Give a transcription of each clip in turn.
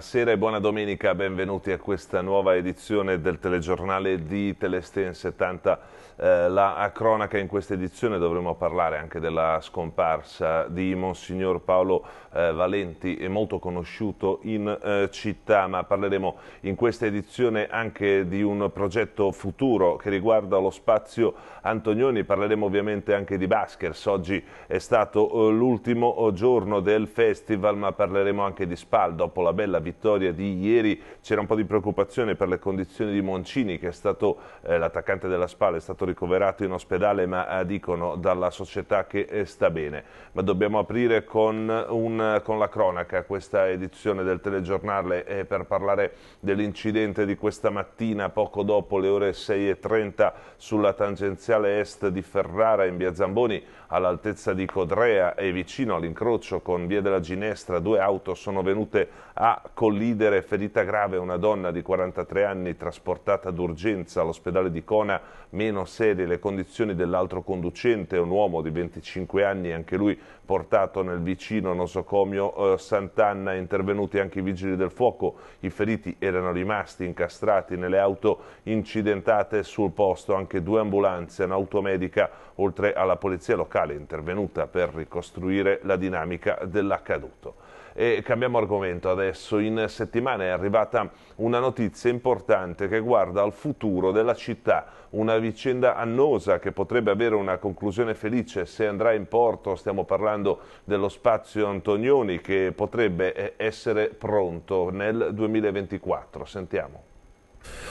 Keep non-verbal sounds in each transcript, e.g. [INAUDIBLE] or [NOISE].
Buonasera e buona domenica, benvenuti a questa nuova edizione del telegiornale di Telestein 70 eh, la cronaca in questa edizione dovremo parlare anche della scomparsa di Monsignor Paolo eh, Valenti, molto conosciuto in eh, città, ma parleremo in questa edizione anche di un progetto futuro che riguarda lo spazio Antonioni, parleremo ovviamente anche di Baskers, oggi è stato eh, l'ultimo eh, giorno del festival, ma parleremo anche di Spal, dopo la bella vittoria di ieri c'era un po' di preoccupazione per le condizioni di Moncini, che è stato l'attaccante della Spal, è stato ricoverato in ospedale ma eh, dicono dalla società che eh, sta bene. Ma dobbiamo aprire con, un, con la cronaca questa edizione del telegiornale eh, per parlare dell'incidente di questa mattina poco dopo le ore 6.30 sulla tangenziale est di Ferrara in via Zamboni all'altezza di Codrea e vicino all'incrocio con via della Ginestra due auto sono venute a collidere ferita grave una donna di 43 anni trasportata d'urgenza all'ospedale di Cona meno 6 serie le condizioni dell'altro conducente, un uomo di 25 anni, anche lui portato nel vicino nosocomio eh, Sant'Anna, intervenuti anche i vigili del fuoco, i feriti erano rimasti incastrati nelle auto incidentate sul posto, anche due ambulanze, un'automedica, oltre alla polizia locale intervenuta per ricostruire la dinamica dell'accaduto. E cambiamo argomento adesso. In settimana è arrivata una notizia importante che guarda al futuro della città. Una vicenda annosa che potrebbe avere una conclusione felice se andrà in porto. Stiamo parlando dello spazio Antonioni che potrebbe eh, essere pronto nel 2024. Sentiamo.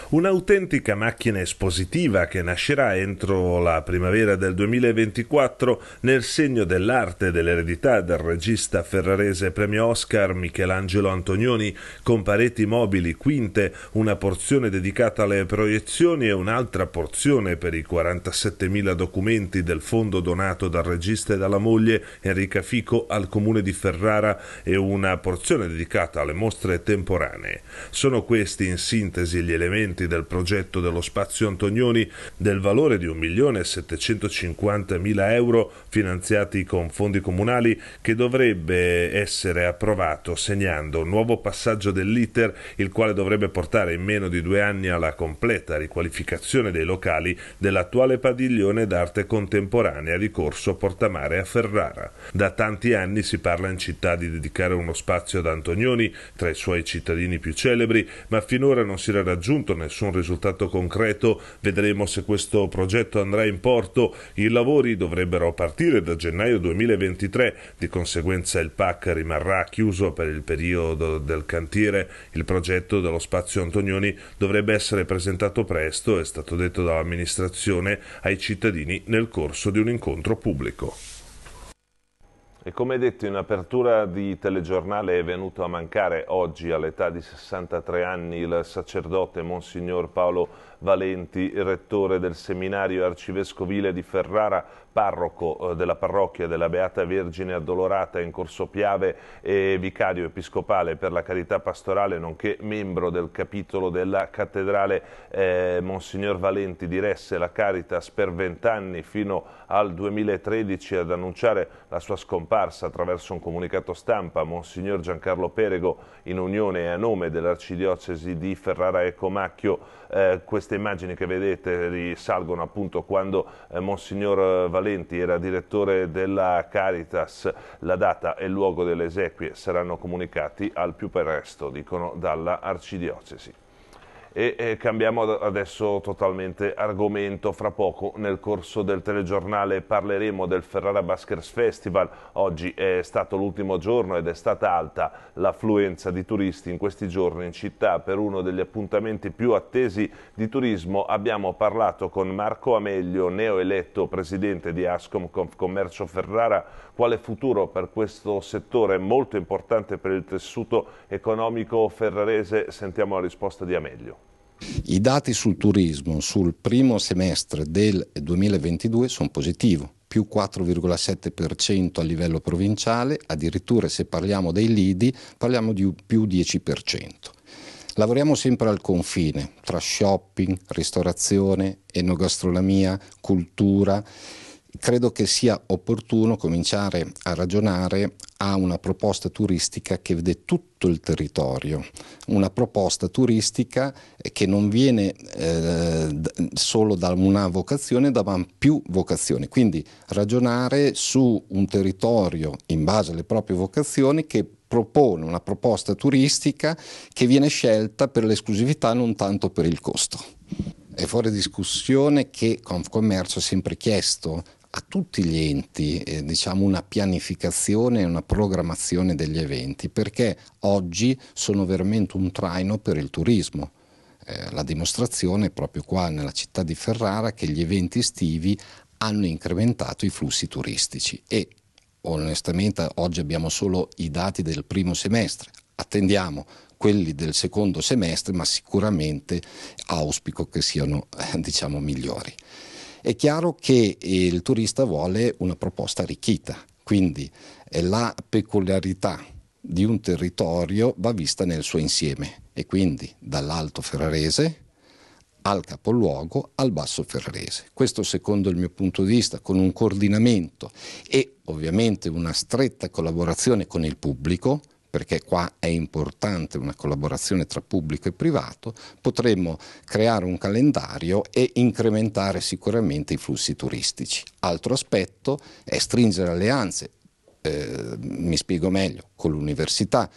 Un'autentica macchina espositiva che nascerà entro la primavera del 2024 nel segno dell'arte e dell'eredità del regista ferrarese premio Oscar Michelangelo Antonioni, con pareti mobili quinte, una porzione dedicata alle proiezioni e un'altra porzione per i 47.000 documenti del fondo donato dal regista e dalla moglie Enrica Fico al comune di Ferrara e una porzione dedicata alle mostre temporanee. Sono questi in sintesi gli elementi del progetto dello Spazio Antonioni del valore di 1.750.000 euro finanziati con fondi comunali che dovrebbe essere approvato segnando un nuovo passaggio dell'iter il quale dovrebbe portare in meno di due anni alla completa riqualificazione dei locali dell'attuale padiglione d'arte contemporanea di Corso Portamare a Ferrara. Da tanti anni si parla in città di dedicare uno spazio ad Antonioni tra i suoi cittadini più celebri, ma finora non si era raggiunto raggiunto nessun risultato concreto, vedremo se questo progetto andrà in porto. I lavori dovrebbero partire da gennaio 2023, di conseguenza il PAC rimarrà chiuso per il periodo del cantiere. Il progetto dello spazio Antonioni dovrebbe essere presentato presto, è stato detto dall'amministrazione, ai cittadini nel corso di un incontro pubblico. E come detto in apertura di telegiornale è venuto a mancare oggi all'età di 63 anni il sacerdote Monsignor Paolo Valenti, rettore del seminario arcivescovile di Ferrara, parroco eh, della parrocchia della Beata Vergine Addolorata in Corso Piave e vicario episcopale per la carità pastorale, nonché membro del capitolo della cattedrale eh, Monsignor Valenti diresse la Caritas per vent'anni fino al 2013 ad annunciare la sua scomparsa attraverso un comunicato stampa. Monsignor Giancarlo Perego in unione e a nome dell'arcidiocesi di Ferrara e Comacchio. Eh, queste immagini che vedete risalgono appunto quando eh, Monsignor Valenti Valenti era direttore della Caritas. La data e il luogo delle esequie saranno comunicati al più presto, dicono dalla Arcidiocesi e eh, cambiamo adesso totalmente argomento. Fra poco nel corso del telegiornale parleremo del Ferrara Baskers Festival. Oggi è stato l'ultimo giorno ed è stata alta l'affluenza di turisti in questi giorni in città per uno degli appuntamenti più attesi di turismo. Abbiamo parlato con Marco Amelio, neoeletto presidente di Ascom Confcommercio Ferrara, quale futuro per questo settore molto importante per il tessuto economico ferrarese. Sentiamo la risposta di Amelio. I dati sul turismo sul primo semestre del 2022 sono positivi più 4,7% a livello provinciale, addirittura se parliamo dei lidi parliamo di più 10%. Lavoriamo sempre al confine tra shopping, ristorazione, enogastronomia, cultura credo che sia opportuno cominciare a ragionare a una proposta turistica che vede tutto il territorio, una proposta turistica che non viene eh, solo da una vocazione, ma da più vocazioni, quindi ragionare su un territorio in base alle proprie vocazioni che propone una proposta turistica che viene scelta per l'esclusività non tanto per il costo. È fuori discussione che Confcommercio ha sempre chiesto a tutti gli enti eh, diciamo una pianificazione e una programmazione degli eventi perché oggi sono veramente un traino per il turismo. Eh, la dimostrazione è proprio qua nella città di Ferrara che gli eventi estivi hanno incrementato i flussi turistici e onestamente oggi abbiamo solo i dati del primo semestre, attendiamo quelli del secondo semestre ma sicuramente auspico che siano eh, diciamo migliori. È chiaro che il turista vuole una proposta arricchita, quindi eh, la peculiarità di un territorio va vista nel suo insieme e quindi dall'Alto Ferrarese al capoluogo al Basso Ferrarese. Questo secondo il mio punto di vista, con un coordinamento e ovviamente una stretta collaborazione con il pubblico, perché qua è importante una collaborazione tra pubblico e privato, potremmo creare un calendario e incrementare sicuramente i flussi turistici. Altro aspetto è stringere alleanze, eh, mi spiego meglio, con l'università.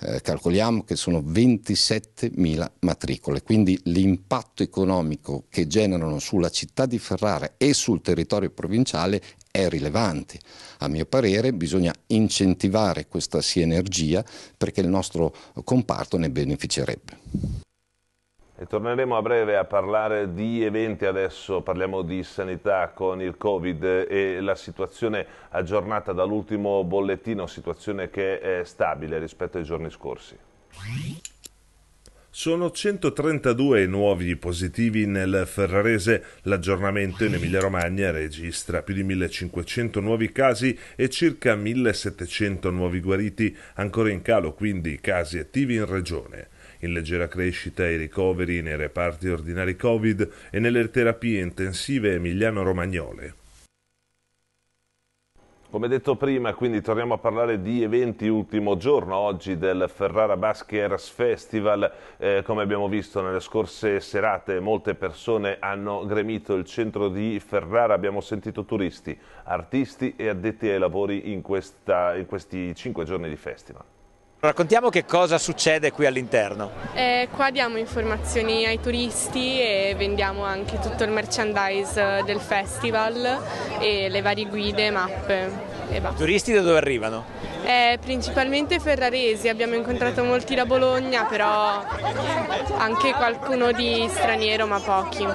Eh, calcoliamo che sono 27.000 matricole, quindi l'impatto economico che generano sulla città di Ferrara e sul territorio provinciale è rilevante. A mio parere bisogna incentivare questa sinergia perché il nostro comparto ne beneficerebbe. E torneremo a breve a parlare di eventi, adesso parliamo di sanità con il Covid e la situazione aggiornata dall'ultimo bollettino, situazione che è stabile rispetto ai giorni scorsi. Sono 132 nuovi positivi nel Ferrarese. L'aggiornamento in Emilia-Romagna registra più di 1500 nuovi casi e circa 1700 nuovi guariti. Ancora in calo quindi i casi attivi in regione. In leggera crescita i ricoveri nei reparti ordinari Covid e nelle terapie intensive emiliano-romagnole. Come detto prima, quindi torniamo a parlare di eventi ultimo giorno oggi del Ferrara Basket Festival. Eh, come abbiamo visto nelle scorse serate, molte persone hanno gremito il centro di Ferrara. Abbiamo sentito turisti, artisti e addetti ai lavori in, questa, in questi cinque giorni di festival. Raccontiamo che cosa succede qui all'interno. Eh, qua diamo informazioni ai turisti e vendiamo anche tutto il merchandise eh, del festival e le varie guide, mappe. I turisti da dove arrivano? Eh, principalmente ferraresi, abbiamo incontrato molti da Bologna, però anche qualcuno di straniero, ma pochi.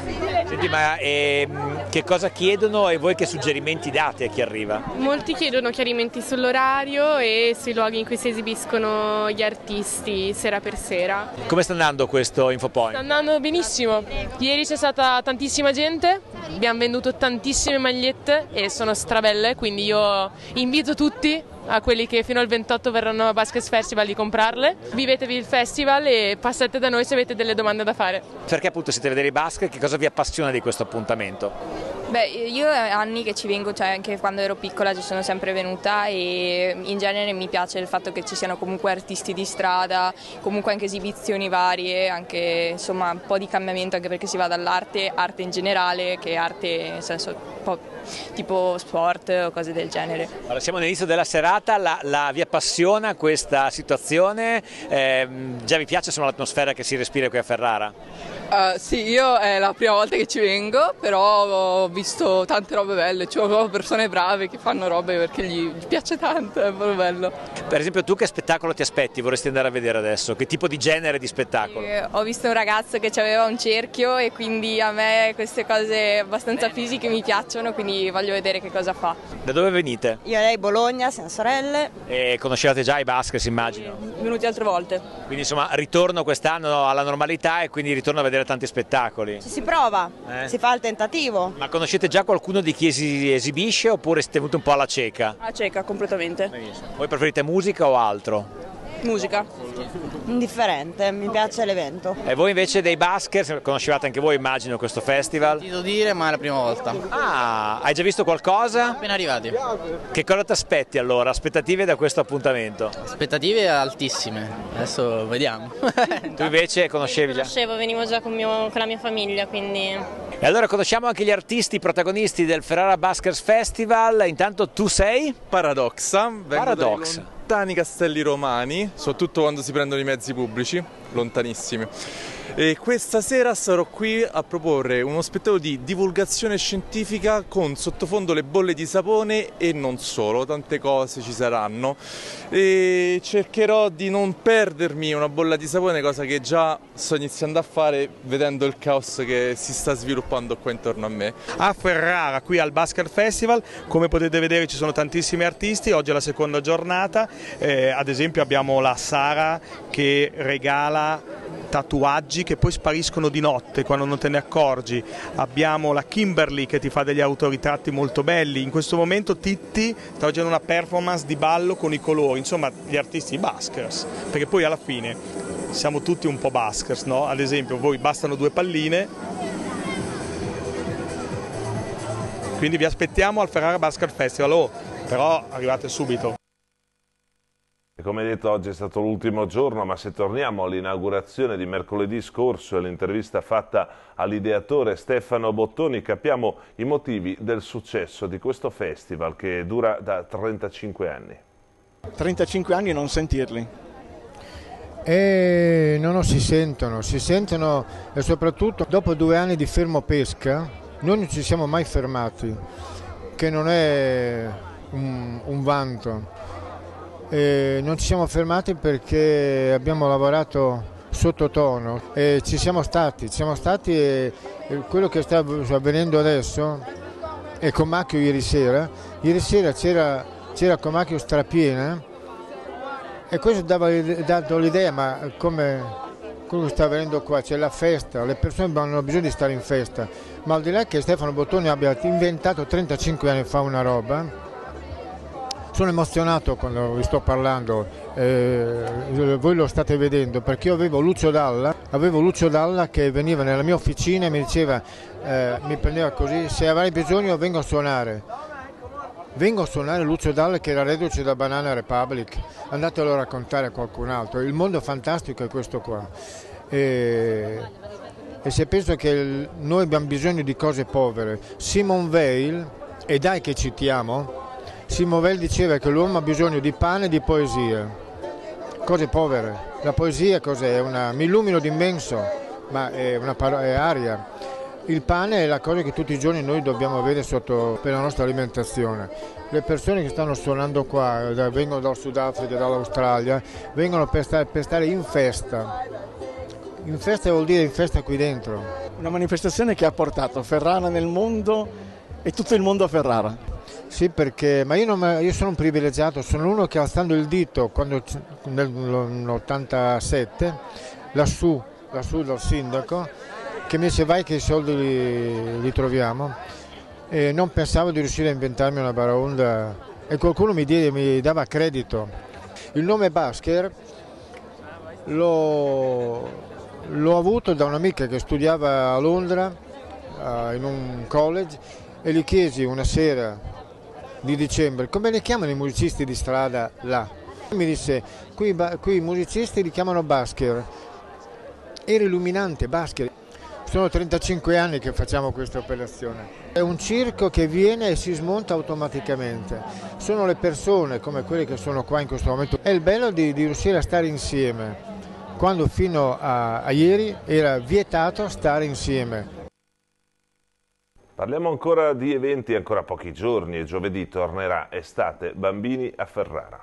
Senti, ma eh, che cosa chiedono e voi che suggerimenti date a chi arriva? Molti chiedono chiarimenti sull'orario e sui luoghi in cui si esibiscono gli artisti sera per sera. Come sta andando questo InfoPoint? Sta andando benissimo. Ieri c'è stata tantissima gente, abbiamo venduto tantissime magliette e sono strabelle, quindi io invito tutti a quelli che fino al 28 verranno a Basket Festival di comprarle. Vivetevi il festival e passate da noi se avete delle domande da fare. Perché appunto siete a vedere i basket, che cosa vi appassiona di questo appuntamento? Beh, io anni che ci vengo, cioè anche quando ero piccola ci sono sempre venuta e in genere mi piace il fatto che ci siano comunque artisti di strada, comunque anche esibizioni varie, anche insomma un po' di cambiamento anche perché si va dall'arte, arte in generale, che arte nel senso un po' tipo sport o cose del genere. Allora, siamo all'inizio della serata, la, la, vi appassiona questa situazione? Eh, già vi piace l'atmosfera che si respira qui a Ferrara? Uh, sì, io è la prima volta che ci vengo, però ho visto tante robe belle, ci sono persone brave che fanno robe perché gli, piace tanto, è proprio bello. Per esempio tu che spettacolo ti aspetti, vorresti andare a vedere adesso? Che tipo di genere di spettacolo? Sì, ho visto un ragazzo che aveva un cerchio e quindi a me queste cose abbastanza fisiche mi piacciono, quindi voglio vedere che cosa fa. Da dove venite? Io lei Bologna, siamo sorelle. E conoscevate già i basket, immagino? Venuti altre volte. Quindi insomma ritorno quest'anno alla normalità e quindi ritorno a vedere vedere tanti spettacoli. Ci si prova, eh? si fa il tentativo. Ma conoscete già qualcuno di chi si esibisce oppure siete venuti un po' alla cieca? Alla cieca, completamente. Voi preferite musica o altro? Musica. Indifferente, mi piace l'evento. E voi invece dei Baskers, conoscevate anche voi immagino questo festival? Ho sentito dire ma è la prima volta. Ah, hai già visto qualcosa? Appena arrivati. Che cosa ti aspetti allora? Aspettative da questo appuntamento? Aspettative altissime, adesso vediamo. [LAUGHS] tu invece conoscevi già? Conoscevo, venivo già con, mio, con la mia famiglia, quindi... E allora conosciamo anche gli artisti protagonisti del Ferrara Baskers Festival, intanto tu sei? Paradoxa. Paradoxa lontani castelli romani, soprattutto quando si prendono i mezzi pubblici lontanissimi. E questa sera sarò qui a proporre uno spettacolo di divulgazione scientifica con sottofondo le bolle di sapone e non solo, tante cose ci saranno. E cercherò di non perdermi una bolla di sapone, cosa che già sto iniziando a fare vedendo il caos che si sta sviluppando qua intorno a me. A Ferrara, qui al Basket Festival, come potete vedere ci sono tantissimi artisti, oggi è la seconda giornata, eh, ad esempio abbiamo la Sara che regala tatuaggi che poi spariscono di notte quando non te ne accorgi. Abbiamo la Kimberly che ti fa degli autoritratti molto belli. In questo momento Titti sta facendo una performance di ballo con i colori, insomma gli artisti baskers, perché poi alla fine siamo tutti un po' baskers, no? Ad esempio, voi bastano due palline. Quindi vi aspettiamo al Ferrara Basket Festival, oh, però arrivate subito come detto oggi è stato l'ultimo giorno, ma se torniamo all'inaugurazione di mercoledì scorso e all'intervista fatta all'ideatore Stefano Bottoni, capiamo i motivi del successo di questo festival che dura da 35 anni. 35 anni non sentirli. E no, no, si sentono, si sentono e soprattutto dopo due anni di fermo pesca noi non ci siamo mai fermati, che non è un, un vanto e non ci siamo fermati perché abbiamo lavorato sottotono e ci siamo stati, ci siamo stati e quello che sta avvenendo adesso è con Comacchio ieri sera, ieri sera c'era, c'era Comacchio strapiena e questo dava l'idea, ma come quello che sta avvenendo qua, c'è la festa, le persone hanno bisogno di stare in festa, ma al di là che Stefano Bottoni abbia inventato 35 anni fa una roba, sono emozionato quando vi sto parlando, eh, voi lo state vedendo, perché io avevo Lucio Dalla, avevo Lucio Dalla che veniva nella mia officina e mi diceva, eh, mi prendeva così, se avrai bisogno vengo a suonare. Vengo a suonare Lucio Dalla che era reduce da Banana Republic, andatelo a raccontare a qualcun altro, il mondo fantastico è questo qua. E e se penso che noi abbiamo bisogno di cose povere, Simon Veil, e dai che citiamo, Simovel diceva che l'uomo ha bisogno di pane e di poesie, cose povere. La poesia cos'è? Una... Mi illumino d'immenso, ma è, paro... è aria. Il pane è la cosa che tutti i giorni noi dobbiamo avere sotto per la nostra alimentazione. Le persone che stanno suonando qua, vengono dal Sudafrica, dall'Australia, vengono per stare, per stare in festa. In festa vuol dire in festa qui dentro. Una manifestazione che ha portato Ferrara nel mondo e tutto il mondo a Ferrara. Sì, perché ma io, non, io, sono un privilegiato, sono uno che alzando il dito quando, nell'87, lassù, lassù dal sindaco, che mi dice vai che i soldi li, li troviamo e non pensavo di riuscire a inventarmi una baraonda e qualcuno mi, diede, mi dava credito. Il nome Basker l'ho, l'ho avuto da un'amica che studiava a Londra in un college e gli chiesi una sera di dicembre, come le chiamano i musicisti di strada là? Mi disse, qui, qui i musicisti li chiamano Basker, era illuminante Basker. Sono 35 anni che facciamo questa operazione. È un circo che viene e si smonta automaticamente. Sono le persone come quelle che sono qua in questo momento. È il bello di, di riuscire a stare insieme. Quando fino a, a ieri era vietato stare insieme. Parliamo ancora di eventi, ancora pochi giorni e giovedì tornerà Estate Bambini a Ferrara.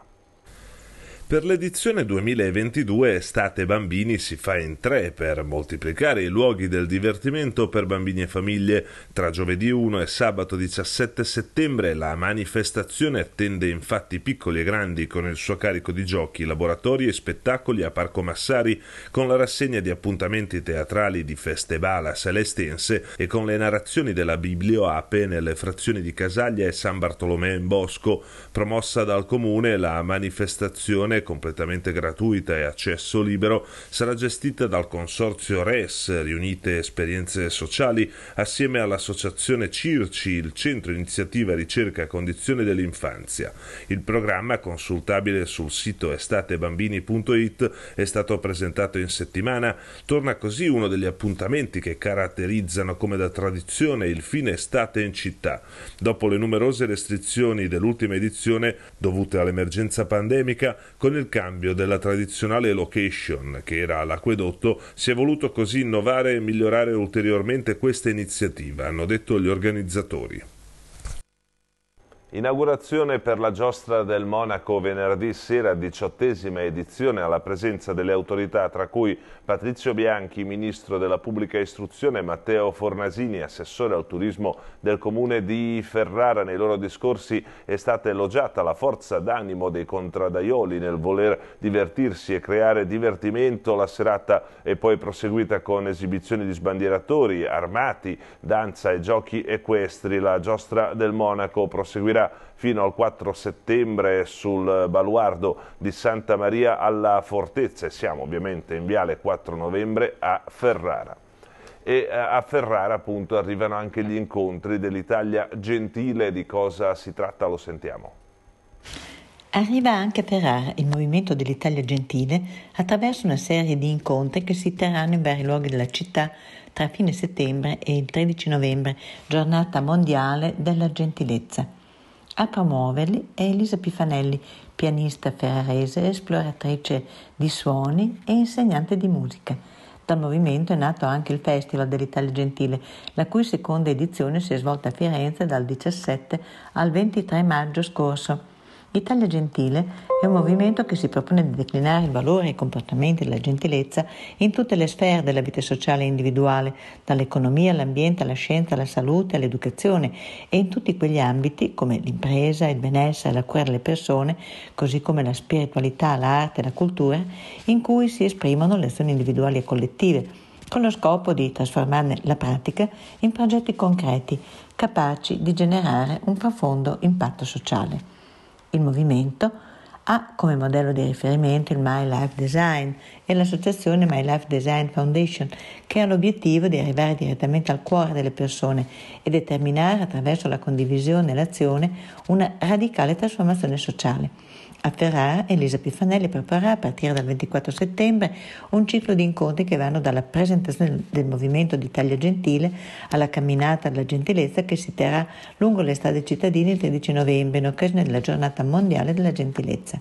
Per l'edizione 2022 Estate Bambini si fa in tre per moltiplicare i luoghi del divertimento per bambini e famiglie. Tra giovedì 1 e sabato 17 settembre la manifestazione attende infatti piccoli e grandi con il suo carico di giochi, laboratori e spettacoli a Parco Massari, con la rassegna di appuntamenti teatrali di feste bala salestense e con le narrazioni della Biblioape nelle frazioni di Casaglia e San Bartolomeo in Bosco. Promossa dal comune la manifestazione completamente gratuita e accesso libero, sarà gestita dal Consorzio RES, riunite esperienze sociali, assieme all'Associazione CIRCI, il Centro Iniziativa Ricerca Condizione dell'Infanzia. Il programma, consultabile sul sito estatebambini.it, è stato presentato in settimana. Torna così uno degli appuntamenti che caratterizzano come da tradizione il fine estate in città. Dopo le numerose restrizioni dell'ultima edizione, dovute all'emergenza pandemica, con con il cambio della tradizionale location, che era l'acquedotto, si è voluto così innovare e migliorare ulteriormente questa iniziativa, hanno detto gli organizzatori. Inaugurazione per la giostra del Monaco venerdì sera, diciottesima edizione, alla presenza delle autorità, tra cui Patrizio Bianchi, ministro della pubblica istruzione, e Matteo Fornasini, assessore al turismo del comune di Ferrara. Nei loro discorsi è stata elogiata la forza d'animo dei contradaioli nel voler divertirsi e creare divertimento. La serata è poi proseguita con esibizioni di sbandieratori, armati, danza e giochi equestri. La giostra del Monaco proseguirà sera fino al 4 settembre sul baluardo di Santa Maria alla Fortezza e siamo ovviamente in Viale 4 novembre a Ferrara e eh, a Ferrara appunto arrivano anche gli incontri dell'Italia gentile, di cosa si tratta lo sentiamo. Arriva anche a Ferrara il movimento dell'Italia gentile attraverso una serie di incontri che si terranno in vari luoghi della città tra fine settembre e il 13 novembre, giornata mondiale della gentilezza. A promuoverli è Elisa Pifanelli, pianista ferrarese, esploratrice di suoni e insegnante di musica. Dal movimento è nato anche il Festival dell'Italia Gentile, la cui seconda edizione si è svolta a Firenze dal 17 al 23 maggio scorso. Italia Gentile è un movimento che si propone di declinare il valore e i comportamenti della gentilezza in tutte le sfere della vita sociale e individuale, dall'economia all'ambiente, alla scienza, alla salute, all'educazione e in tutti quegli ambiti come l'impresa, il benessere, la cura delle persone, così come la spiritualità, l'arte e la cultura, in cui si esprimono le azioni individuali e collettive con lo scopo di trasformarne la pratica in progetti concreti, capaci di generare un profondo impatto sociale. Il movimento ha come modello di riferimento il My Life Design e l'associazione My Life Design Foundation, che ha l'obiettivo di arrivare direttamente al cuore delle persone e determinare attraverso la condivisione e l'azione una radicale trasformazione sociale. A Ferrara Elisa Pifanelli preparerà a partire dal 24 settembre un ciclo di incontri che vanno dalla presentazione del movimento d'Italia Gentile alla camminata alla gentilezza che si terrà lungo le strade cittadine il 13 novembre in occasione della giornata mondiale della gentilezza.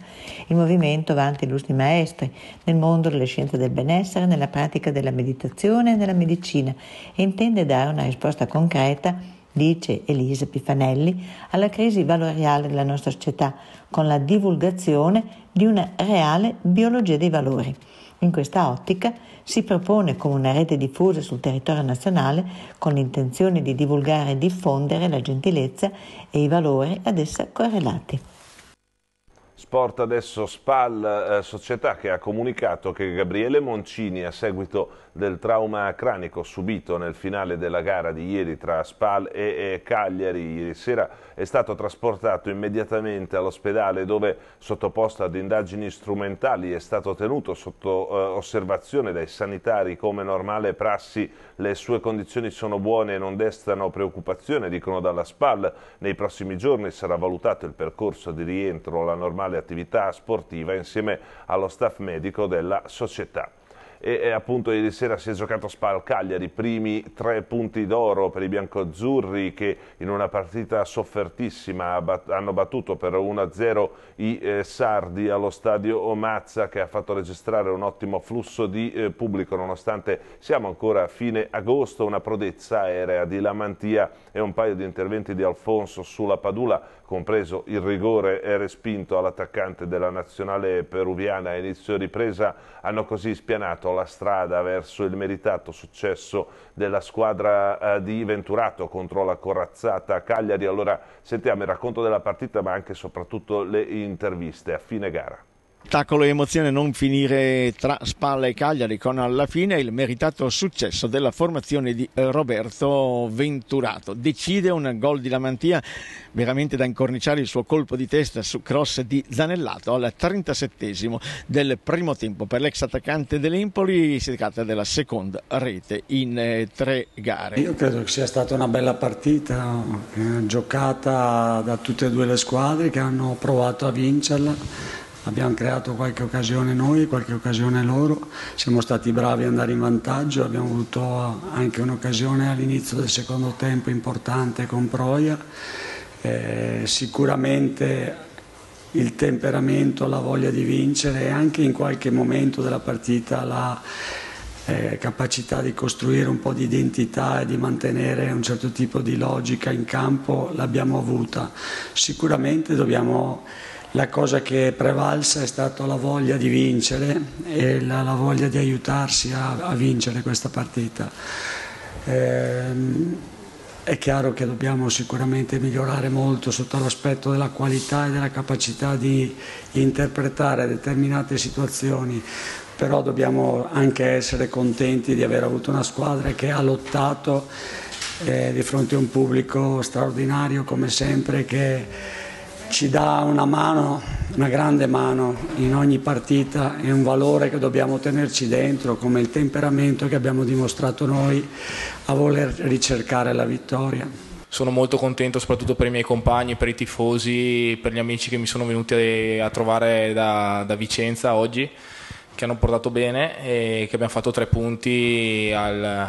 Il movimento vanta illustri maestri nel mondo delle scienze del benessere, nella pratica della meditazione e nella medicina e intende dare una risposta concreta dice Elisa Pifanelli, alla crisi valoriale della nostra società con la divulgazione di una reale biologia dei valori. In questa ottica si propone come una rete diffusa sul territorio nazionale con l'intenzione di divulgare e diffondere la gentilezza e i valori ad essa correlati. Sport adesso Spal eh, Società che ha comunicato che Gabriele Moncini a seguito del trauma cranico subito nel finale della gara di ieri tra Spal e, e Cagliari ieri sera è stato trasportato immediatamente all'ospedale dove sottoposto ad indagini strumentali è stato tenuto sotto eh, osservazione dai sanitari come normale prassi le sue condizioni sono buone e non destano preoccupazione dicono dalla Spal nei prossimi giorni sarà valutato il percorso di rientro la normale professionale attività sportiva insieme allo staff medico della società e appunto ieri sera si è giocato a Spal Cagliari, primi tre punti d'oro per i biancozzurri che in una partita soffertissima hanno battuto per 1-0 i eh, sardi allo stadio Omazza che ha fatto registrare un ottimo flusso di eh, pubblico nonostante siamo ancora a fine agosto, una prodezza aerea di Lamantia e un paio di interventi di Alfonso sulla Padula compreso il rigore e respinto all'attaccante della nazionale peruviana a inizio ripresa, hanno così spianato la strada verso il meritato successo della squadra eh, di Venturato contro la corazzata Cagliari. Allora sentiamo il racconto della partita ma anche e soprattutto le interviste a fine gara spettacolo e emozione non finire tra Spalla e Cagliari con alla fine il meritato successo della formazione di eh, Roberto Venturato. Decide un gol di Lamantia veramente da incorniciare il suo colpo di testa su cross di Zanellato al 37 esimo del primo tempo. Per l'ex attaccante dell'Empoli si tratta della seconda rete in eh, tre gare. Io credo che sia stata una bella partita eh, giocata da tutte e due le squadre che hanno provato a vincerla abbiamo creato qualche occasione noi, qualche occasione loro, siamo stati bravi ad andare in vantaggio, abbiamo avuto ah, anche un'occasione all'inizio del secondo tempo importante con Proia, eh, sicuramente il temperamento, la voglia di vincere e anche in qualche momento della partita la eh, capacità di costruire un po' di identità e di mantenere un certo tipo di logica in campo l'abbiamo avuta. Sicuramente dobbiamo la cosa che è prevalsa è stata la voglia di vincere e la, la voglia di aiutarsi a, a vincere questa partita. Ehm, è chiaro che dobbiamo sicuramente migliorare molto sotto l'aspetto della qualità e della capacità di interpretare determinate situazioni, però dobbiamo anche essere contenti di aver avuto una squadra che ha lottato eh, di fronte a un pubblico straordinario come sempre che ci dà una mano, una grande mano in ogni partita, è un valore che dobbiamo tenerci dentro, come il temperamento che abbiamo dimostrato noi a voler ricercare la vittoria sono molto contento soprattutto per i miei compagni, per i tifosi, per gli amici che mi sono venuti a trovare da, da Vicenza oggi, che hanno portato bene e che abbiamo fatto tre punti al,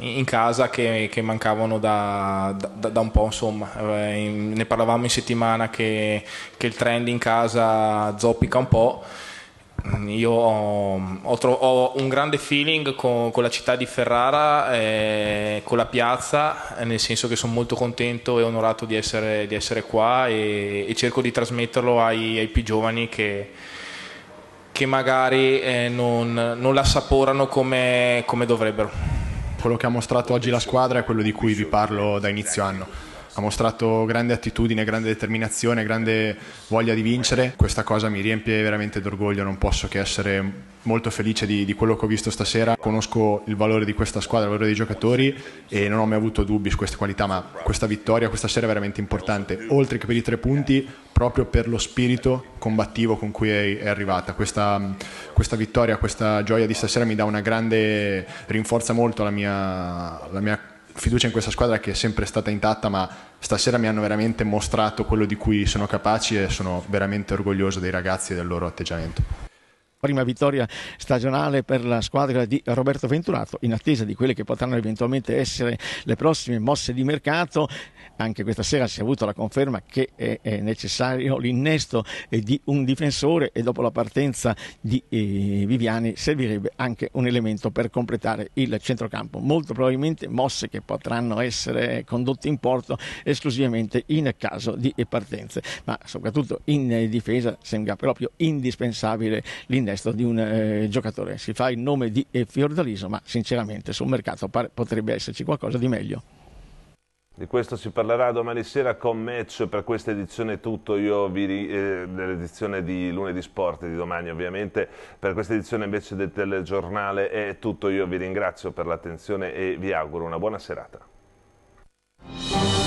in casa che, che mancavano da, da, da, un po', insomma. Eh, ne parlavamo in settimana che, che il trend in casa zoppica un po'. Mm, io ho, ho, tro- ho, un grande feeling con, con la città di Ferrara, eh, con la piazza, eh, nel senso che sono molto contento e onorato di essere, di essere qua e, e, cerco di trasmetterlo ai, ai più giovani che, che magari eh, non, non l'assaporano come, come dovrebbero quello che ha mostrato oggi la squadra è quello di cui vi parlo da inizio anno. Ha mostrato grande attitudine, grande determinazione, grande voglia di vincere. Questa cosa mi riempie veramente d'orgoglio, non posso che essere molto felice di, di, quello che ho visto stasera. Conosco il valore di questa squadra, il valore dei giocatori e non ho mai avuto dubbi su queste qualità, ma questa vittoria questa sera è veramente importante, oltre che per i tre punti, proprio per lo spirito combattivo con cui è, è arrivata. Questa questa vittoria, questa gioia di stasera mi dà una grande, rinforza molto la mia, la mia fiducia in questa squadra che è sempre stata intatta, ma stasera mi hanno veramente mostrato quello di cui sono capaci e sono veramente orgoglioso dei ragazzi e del loro atteggiamento prima vittoria stagionale per la squadra di Roberto Venturato in attesa di quelle che potranno eventualmente essere le prossime mosse di mercato. Anche questa sera si è avuta la conferma che è, è necessario l'innesto eh, di un difensore e dopo la partenza di eh, Viviani servirebbe anche un elemento per completare il centrocampo. Molto probabilmente mosse che potranno essere condotte in porto esclusivamente in caso di partenze, ma soprattutto in eh, difesa sembra proprio indispensabile l'innesto onesto di un eh, giocatore. Si fa il nome di Fiordaliso, ma sinceramente sul mercato pare, potrebbe esserci qualcosa di meglio. Di questo si parlerà domani sera con Match, per questa edizione è tutto, io vi, eh, di lunedì sport di domani ovviamente, per questa edizione invece del telegiornale è tutto, io vi ringrazio per l'attenzione e vi auguro una buona serata.